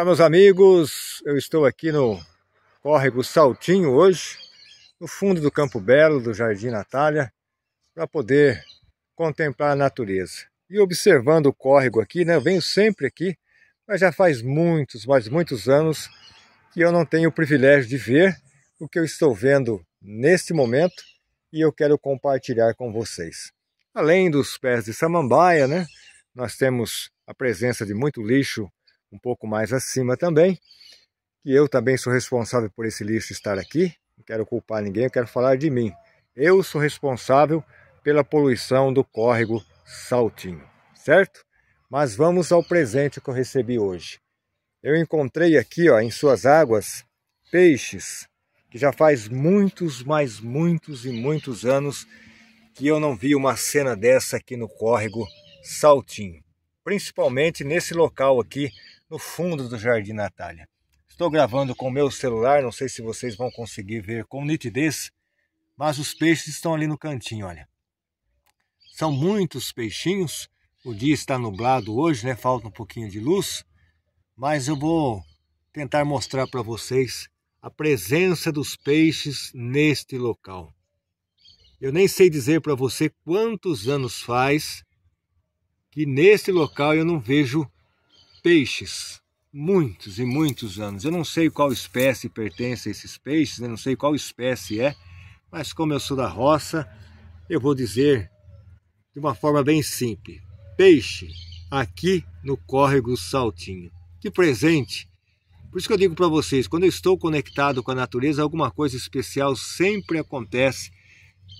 Olá meus amigos, eu estou aqui no córrego Saltinho hoje, no fundo do Campo Belo, do Jardim Natália, para poder contemplar a natureza. E observando o córrego aqui, né, eu venho sempre aqui, mas já faz muitos, mas muitos anos que eu não tenho o privilégio de ver o que eu estou vendo neste momento e eu quero compartilhar com vocês. Além dos pés de samambaia, né, nós temos a presença de muito lixo um pouco mais acima também, que eu também sou responsável por esse lixo estar aqui, não quero culpar ninguém, eu quero falar de mim. Eu sou responsável pela poluição do córrego Saltinho, certo? Mas vamos ao presente que eu recebi hoje. Eu encontrei aqui, ó, em suas águas, peixes que já faz muitos, mas muitos e muitos anos que eu não vi uma cena dessa aqui no córrego Saltinho. Principalmente nesse local aqui no fundo do Jardim Natália. Estou gravando com o meu celular, não sei se vocês vão conseguir ver com nitidez, mas os peixes estão ali no cantinho, olha. São muitos peixinhos. O dia está nublado hoje, né? Falta um pouquinho de luz, mas eu vou tentar mostrar para vocês a presença dos peixes neste local. Eu nem sei dizer para você quantos anos faz que neste local eu não vejo peixes, muitos e muitos anos. Eu não sei qual espécie pertence a esses peixes, eu né? não sei qual espécie é, mas como eu sou da roça, eu vou dizer de uma forma bem simples. Peixe aqui no córrego Saltinho. Que presente! Por isso que eu digo para vocês, quando eu estou conectado com a natureza, alguma coisa especial sempre acontece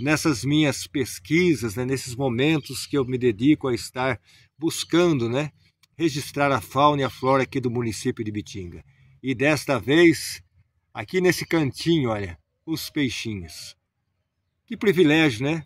nessas minhas pesquisas, né? nesses momentos que eu me dedico a estar buscando, né? registrar a fauna e a flora aqui do município de Bitinga. E desta vez, aqui nesse cantinho, olha, os peixinhos. Que privilégio, né?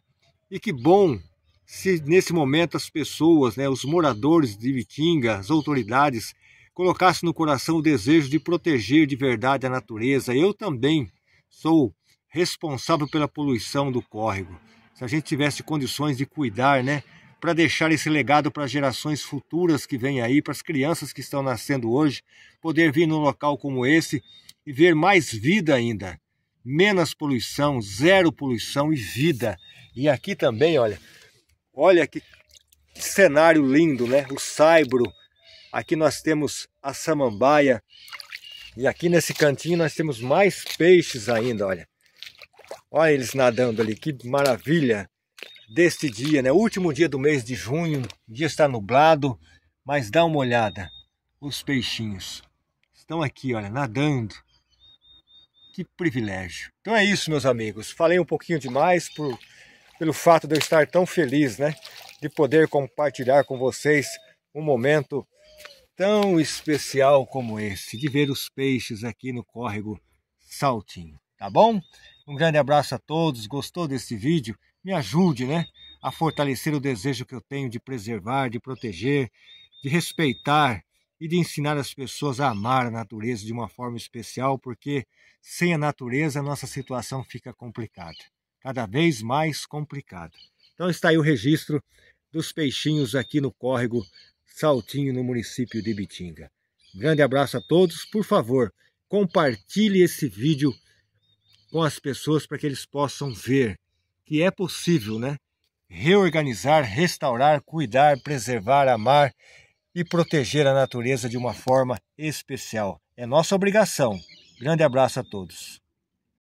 E que bom se nesse momento as pessoas, né, os moradores de Bitinga, as autoridades, colocassem no coração o desejo de proteger de verdade a natureza. Eu também sou responsável pela poluição do córrego. Se a gente tivesse condições de cuidar, né, para deixar esse legado para as gerações futuras que vêm aí, para as crianças que estão nascendo hoje, poder vir num local como esse e ver mais vida ainda. Menos poluição, zero poluição e vida. E aqui também, olha, olha que cenário lindo, né? O saibro. Aqui nós temos a samambaia. E aqui nesse cantinho nós temos mais peixes ainda, olha. Olha eles nadando ali, que maravilha deste dia, né? último dia do mês de junho, o dia está nublado, mas dá uma olhada. Os peixinhos estão aqui, olha, nadando. Que privilégio. Então é isso, meus amigos. Falei um pouquinho demais por, pelo fato de eu estar tão feliz, né? De poder compartilhar com vocês um momento tão especial como esse, de ver os peixes aqui no córrego Saltinho tá bom? Um grande abraço a todos. Gostou desse vídeo? Me ajude, né? A fortalecer o desejo que eu tenho de preservar, de proteger, de respeitar e de ensinar as pessoas a amar a natureza de uma forma especial, porque sem a natureza a nossa situação fica complicada, cada vez mais complicada. Então está aí o registro dos peixinhos aqui no córrego Saltinho, no município de Bitinga. Grande abraço a todos. Por favor, compartilhe esse vídeo com as pessoas para que eles possam ver que é possível, né? Reorganizar, restaurar, cuidar, preservar, amar e proteger a natureza de uma forma especial. É nossa obrigação. Grande abraço a todos.